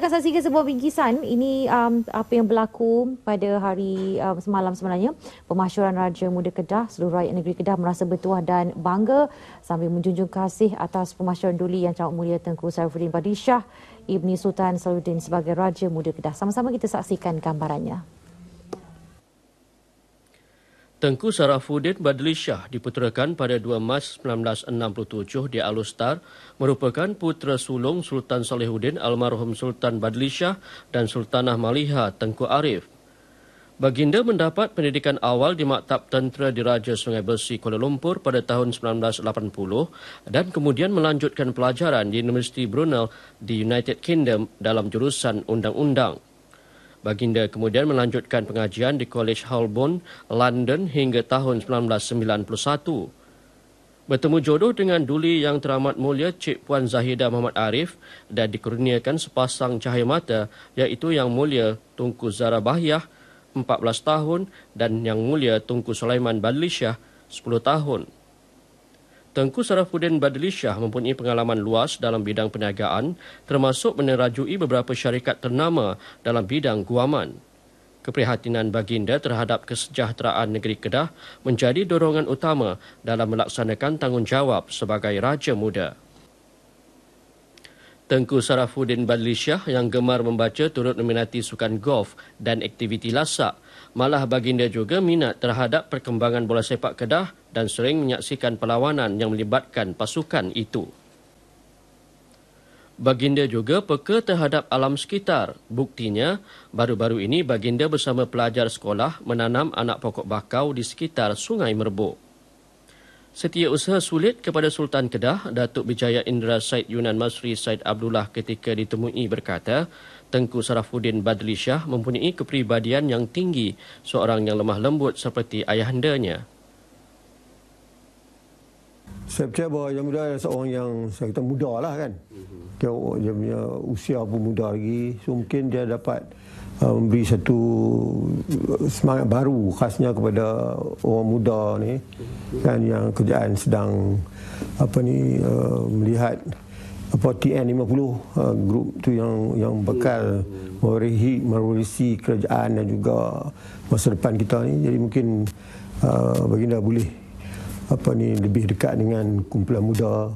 kasasi ke sebuah bingkisan ini um, apa yang berlaku pada hari um, semalam sebenarnya pemasyuran Raja Muda Kedah seluruh rakyat negeri Kedah merasa bertuah dan bangga sambil menjunjung kasih atas pemasyuran duli yang cawat mulia Tengku Saifuddin Badishah Ibni Sultan Saluddin sebagai Raja Muda Kedah sama-sama kita saksikan gambarannya Tengku Sarafuddin Badli Shah diputerakan pada 2 Mac 1967 di Alustar merupakan putera sulung Sultan Salihuddin Almarhum Sultan Badli Shah dan Sultanah Maliha Tengku Arif. Baginda mendapat pendidikan awal di Maktab Tentera di Raja Sungai Besi Kuala Lumpur pada tahun 1980 dan kemudian melanjutkan pelajaran di Universiti Brunel di United Kingdom dalam jurusan undang-undang. Baginda kemudian melanjutkan pengajian di College Holborn, London hingga tahun 1991. Bertemu jodoh dengan duli yang teramat mulia Cik Puan Zahida Muhammad Arif dan dikurniakan sepasang cahaya mata iaitu Yang Mulia Tunku Zara Bahiyah, 14 tahun dan Yang Mulia Tunku Sulaiman Badlishah, 10 tahun. Tengku Sarafuddin Badli Shah mempunyai pengalaman luas dalam bidang perniagaan termasuk menerajui beberapa syarikat ternama dalam bidang guaman. Keprihatinan baginda terhadap kesejahteraan negeri Kedah menjadi dorongan utama dalam melaksanakan tanggungjawab sebagai raja muda. Tengku Sarafuddin Badli Shah yang gemar membaca turut meminati sukan golf dan aktiviti lasak. Malah baginda juga minat terhadap perkembangan bola sepak Kedah dan sering menyaksikan perlawanan yang melibatkan pasukan itu. Baginda juga peka terhadap alam sekitar. Buktinya, baru-baru ini baginda bersama pelajar sekolah menanam anak pokok bakau di sekitar Sungai Merbuk. Setiausaha sulit kepada Sultan Kedah, Datuk Bijaya Indra Said Yunan Masri Said Abdullah ketika ditemui berkata, Tengku Sarafuddin Badlishah mempunyai kepribadian yang tinggi, seorang yang lemah lembut seperti ayahandanya. Saya September yang muda adalah seorang yang saya kata muda lah kan. Mhm. Dia, dia punya usia pun muda lagi. So mungkin dia dapat uh, memberi satu uh, semangat baru khasnya kepada orang muda ni kan yang kerjaan sedang apa ni uh, melihat apa TN 50 uh, group tu yang yang bekal mhm. merehi merevolusi kerajaan dan juga masa depan kita ni jadi mungkin uh, baginda boleh apa ni lebih dekat dengan kumpulan muda.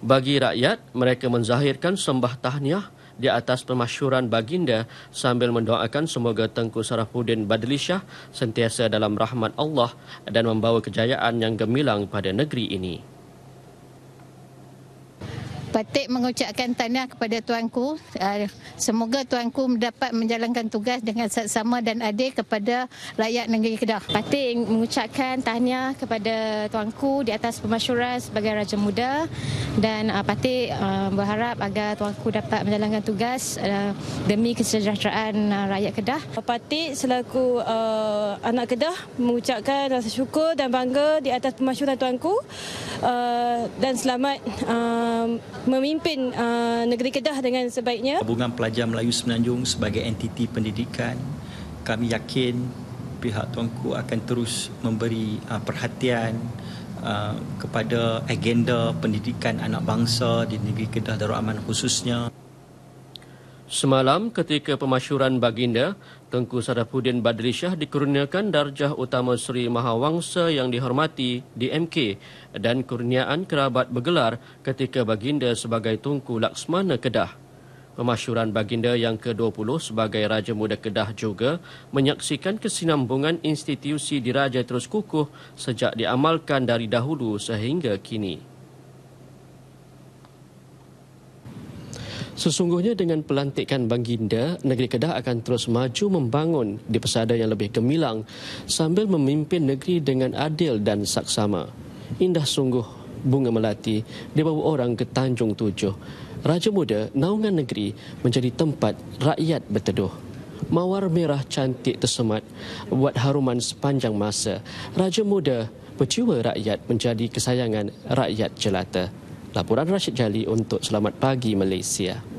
Bagi rakyat, mereka menzahirkan sembah tahniah di atas permasyuran baginda sambil mendoakan semoga Tengku Sarafuddin Badlishah sentiasa dalam rahmat Allah dan membawa kejayaan yang gemilang pada negeri ini. Patik mengucapkan tahniah kepada tuanku. Ah, semoga tuanku dapat menjalankan tugas dengan seksama dan adik kepada rakyat negeri Kedah. Patik mengucapkan tahniah kepada tuanku di atas pemasyuran sebagai Raja Muda dan ah, Patik ah, berharap agar tuanku dapat menjalankan tugas demi kesejahteraan rakyat Kedah. Patik selaku anak Kedah mengucapkan rasa syukur dan bangga di atas pemasyuran tuanku dan selamat memimpin uh, negeri Kedah dengan sebaiknya. Hubungan Pelajar Melayu Semenanjung sebagai entiti pendidikan, kami yakin pihak Tuanku akan terus memberi uh, perhatian uh, kepada agenda pendidikan anak bangsa di negeri Kedah Darul Aman khususnya. Semalam ketika pemasyuran baginda, Tengku Sarafuddin Badri Shah dikurniakan darjah utama Seri Mahawangsa yang dihormati di MK dan kurniaan kerabat bergelar ketika baginda sebagai Tengku Laksmana Kedah. Pemasyuran baginda yang ke-20 sebagai Raja Muda Kedah juga menyaksikan kesinambungan institusi diraja terus kukuh sejak diamalkan dari dahulu sehingga kini. Sesungguhnya dengan pelantikan Baginda, negeri Kedah akan terus maju membangun di pesada yang lebih gemilang sambil memimpin negeri dengan adil dan saksama. Indah sungguh bunga melati di bawah orang ke Tanjung Tujuh. Raja muda, naungan negeri menjadi tempat rakyat berteduh. Mawar merah cantik tersemat buat haruman sepanjang masa. Raja muda, peciwa rakyat menjadi kesayangan rakyat jelata. Laporan Rashid Jali untuk Selamat Pagi Malaysia.